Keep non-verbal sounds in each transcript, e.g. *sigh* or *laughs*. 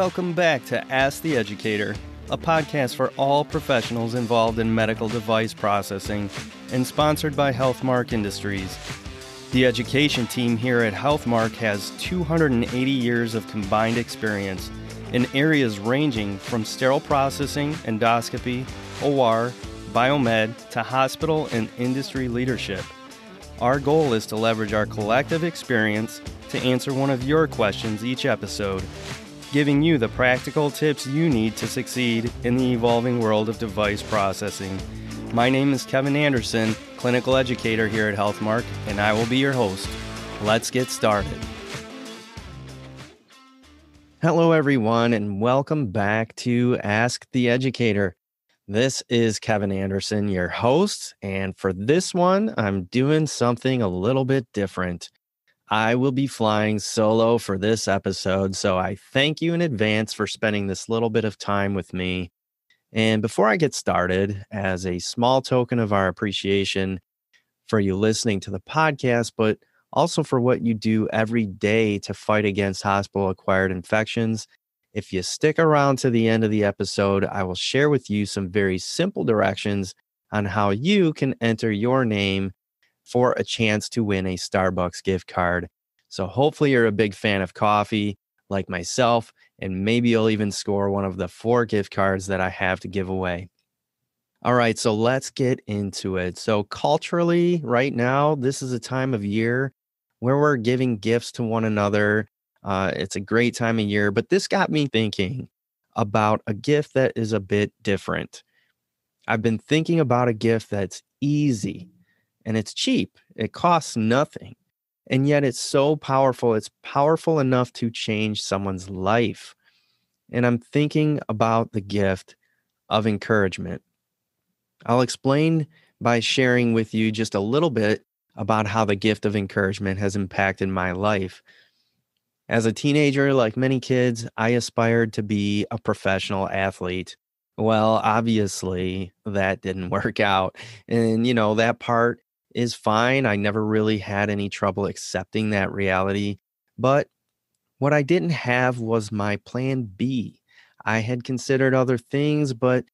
Welcome back to Ask the Educator, a podcast for all professionals involved in medical device processing and sponsored by Healthmark Industries. The education team here at Healthmark has 280 years of combined experience in areas ranging from sterile processing, endoscopy, OR, biomed, to hospital and industry leadership. Our goal is to leverage our collective experience to answer one of your questions each episode giving you the practical tips you need to succeed in the evolving world of device processing. My name is Kevin Anderson, clinical educator here at HealthMark, and I will be your host. Let's get started. Hello, everyone, and welcome back to Ask the Educator. This is Kevin Anderson, your host. And for this one, I'm doing something a little bit different. I will be flying solo for this episode, so I thank you in advance for spending this little bit of time with me. And before I get started, as a small token of our appreciation for you listening to the podcast, but also for what you do every day to fight against hospital acquired infections. If you stick around to the end of the episode, I will share with you some very simple directions on how you can enter your name for a chance to win a Starbucks gift card. So hopefully you're a big fan of coffee like myself, and maybe you'll even score one of the four gift cards that I have to give away. All right, so let's get into it. So, culturally, right now, this is a time of year where we're giving gifts to one another. Uh, it's a great time of year, but this got me thinking about a gift that is a bit different. I've been thinking about a gift that's easy, and it's cheap. It costs nothing. And yet it's so powerful. It's powerful enough to change someone's life. And I'm thinking about the gift of encouragement. I'll explain by sharing with you just a little bit about how the gift of encouragement has impacted my life. As a teenager, like many kids, I aspired to be a professional athlete. Well, obviously, that didn't *laughs* work out. And, you know, that part is fine. I never really had any trouble accepting that reality. But what I didn't have was my plan B. I had considered other things, but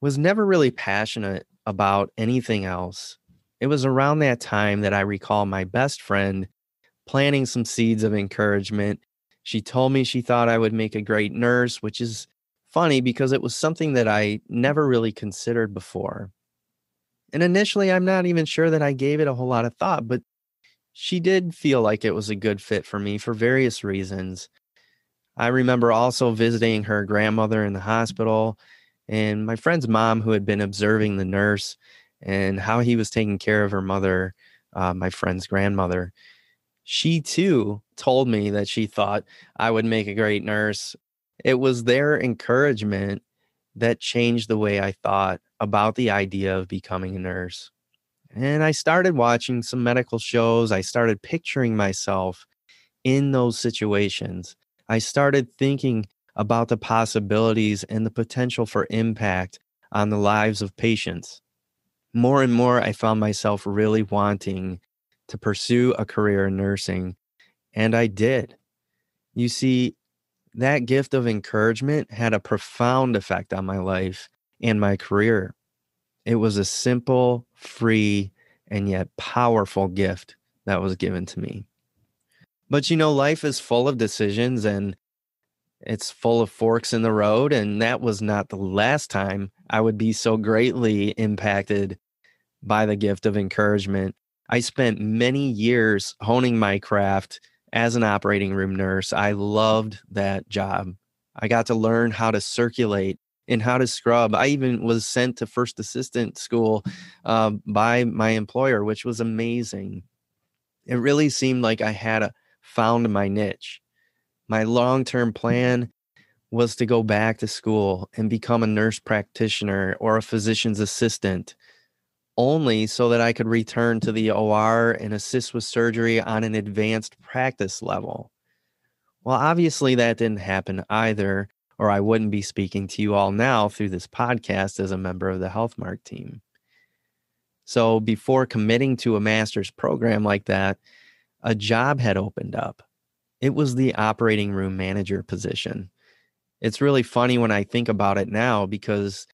was never really passionate about anything else. It was around that time that I recall my best friend planting some seeds of encouragement. She told me she thought I would make a great nurse, which is funny because it was something that I never really considered before. And initially, I'm not even sure that I gave it a whole lot of thought, but she did feel like it was a good fit for me for various reasons. I remember also visiting her grandmother in the hospital and my friend's mom, who had been observing the nurse and how he was taking care of her mother, uh, my friend's grandmother. She too told me that she thought I would make a great nurse. It was their encouragement that changed the way I thought about the idea of becoming a nurse. And I started watching some medical shows. I started picturing myself in those situations. I started thinking about the possibilities and the potential for impact on the lives of patients. More and more, I found myself really wanting to pursue a career in nursing, and I did. You see, that gift of encouragement had a profound effect on my life and my career. It was a simple, free, and yet powerful gift that was given to me. But you know, life is full of decisions and it's full of forks in the road. And that was not the last time I would be so greatly impacted by the gift of encouragement. I spent many years honing my craft as an operating room nurse. I loved that job. I got to learn how to circulate and how to scrub. I even was sent to first assistant school uh, by my employer, which was amazing. It really seemed like I had a, found my niche. My long term hmm. plan was to go back to school and become a nurse practitioner or a physician's assistant only so that I could return to the OR and assist with surgery on an advanced practice level. Well, obviously, that didn't happen either, or I wouldn't be speaking to you all now through this podcast as a member of the HealthMark team. So, before committing to a master's program like that, a job had opened up. It was the operating room manager position. It's really funny when I think about it now because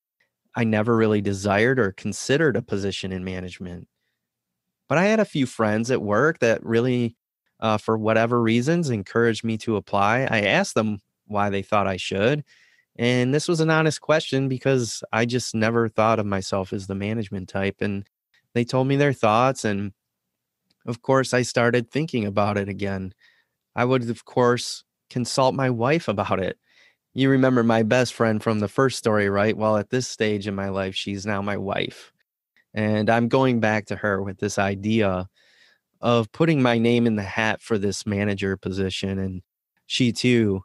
I never really desired or considered a position in management. But I had a few friends at work that really, uh, for whatever reasons, encouraged me to apply. I asked them why they thought I should. And this was an honest question because I just never thought of myself as the management type. And they told me their thoughts. And of course, I started thinking about it again. I would, of course, consult my wife about it you remember my best friend from the first story, right? Well, at this stage in my life, she's now my wife. And I'm going back to her with this idea of putting my name in the hat for this manager position. And she too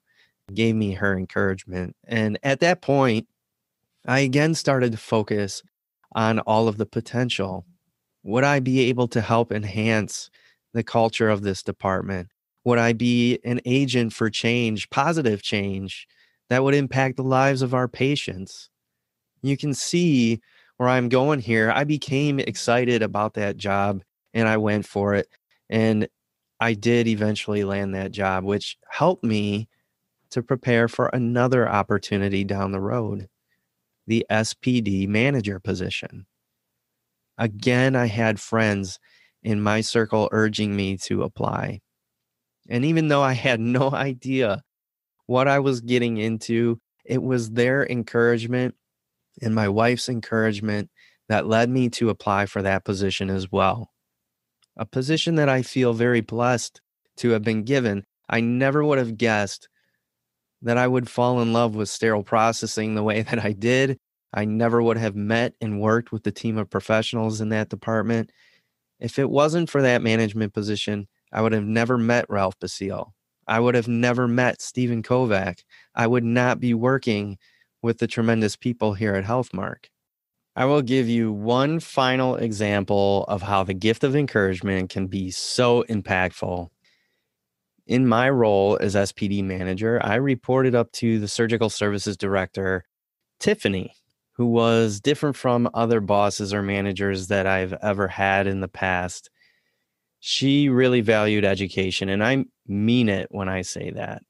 gave me her encouragement. And at that point, I again started to focus on all of the potential. Would I be able to help enhance the culture of this department? Would I be an agent for change, positive change? that would impact the lives of our patients. You can see where I'm going here. I became excited about that job and I went for it. And I did eventually land that job, which helped me to prepare for another opportunity down the road the SPD manager position. Again, I had friends in my circle urging me to apply. And even though I had no *laughs* idea what I was getting into. It was their encouragement and my wife's encouragement that led me to apply for that position as well. A position that I feel very blessed to have been given. I never would have guessed that I would fall in love with sterile processing the way *laughs* that I did. I never would have met and worked with the team of professionals in that department. If it wasn't for that management position, I would have never met Ralph Basile. I would have never met Stephen Kovac. I would not be working with the tremendous people here at Healthmark. I will give you one final example of how the gift of encouragement can be so impactful. In my role as SPD manager, I reported up to the surgical services director, Tiffany, who was different from other bosses or managers that I've ever had in the past she really valued education. And I mean it when I say that.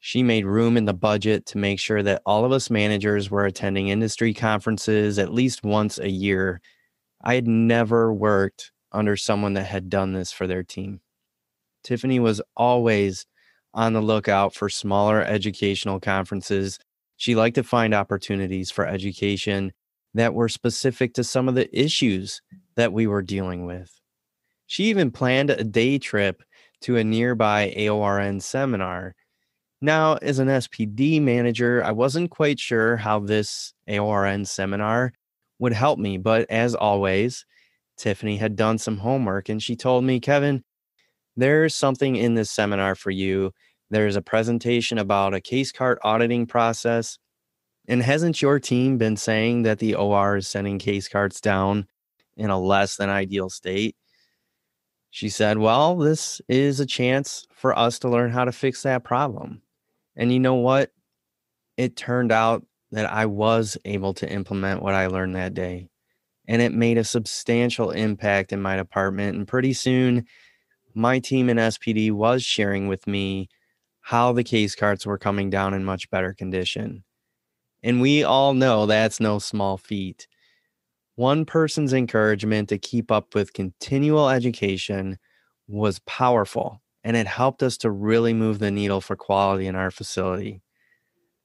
She made room in the budget to make sure that all of us managers were attending industry conferences at least once a year. I had never worked under someone that had done this for their team. Tiffany was always on the lookout for smaller educational conferences. She liked to find opportunities for education that were specific to some of the issues that we were dealing with. She even planned a day trip to a nearby AORN seminar. Now, as an SPD manager, I wasn't quite sure how this AORN seminar would help me, but as always, Tiffany had done some homework and she told me, Kevin, there's something in this seminar for you. There's a presentation about a case cart auditing process. And hasn't your team been saying that the OR is sending case carts down in a less than ideal state? She said, Well, this is a chance for us to learn how to fix that problem. And you know what? It turned out that I was able to implement what I learned that day. And it made a substantial impact in my department. And pretty soon, my team in SPD was sharing with me how the case carts were coming down in much better condition. And we all know that's no small feat. One person's encouragement to keep up with continual education was powerful and it helped us to really move the needle for quality in our facility.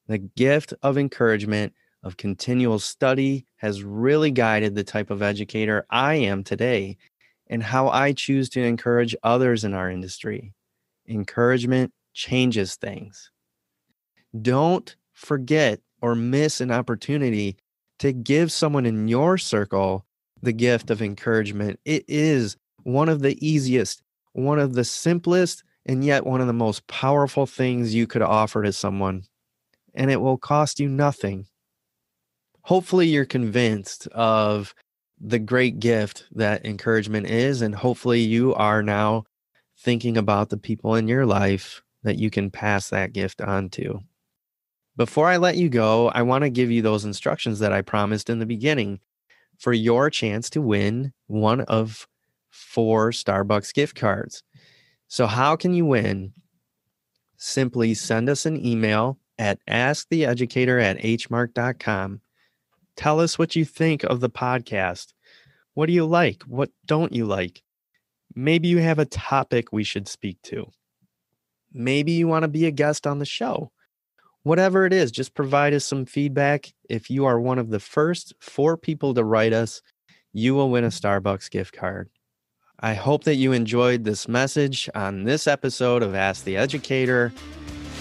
The gift of encouragement of continual study has really guided the type of educator I am today and how I choose to encourage others in our industry. Encouragement changes things. Don't forget or miss an opportunity to give someone in your circle the gift of encouragement. It is one of the easiest, one of the simplest, and yet one of the most powerful things you could offer to someone. And it will cost you nothing. Hopefully, you're convinced of the great gift that encouragement is. And hopefully, you are now thinking about the people in your life that you can pass that gift on to. Before I let you go, I want to give you those instructions that I promised in the beginning for your chance to win one of four Starbucks gift cards. So, how can you win? Simply send us an email at asktheeducator at hmark.com. Tell us what you think of the podcast. What do you like? What don't you like? Maybe you have a topic we should speak to. Maybe you want to be a guest on the show whatever it is, just provide us some feedback. If you are one of the first four people to write us, you will win a Starbucks gift card. I hope that you enjoyed this message on this episode of Ask the Educator.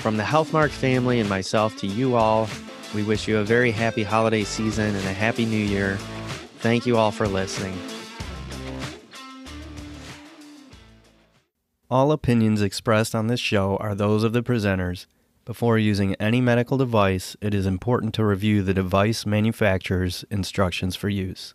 From the Healthmark family and myself to you all, we wish you a very happy holiday season and a happy new year. Thank you all for listening. All opinions expressed on this show are those of the presenters before using any medical device, it is important to review the device manufacturer's instructions for use.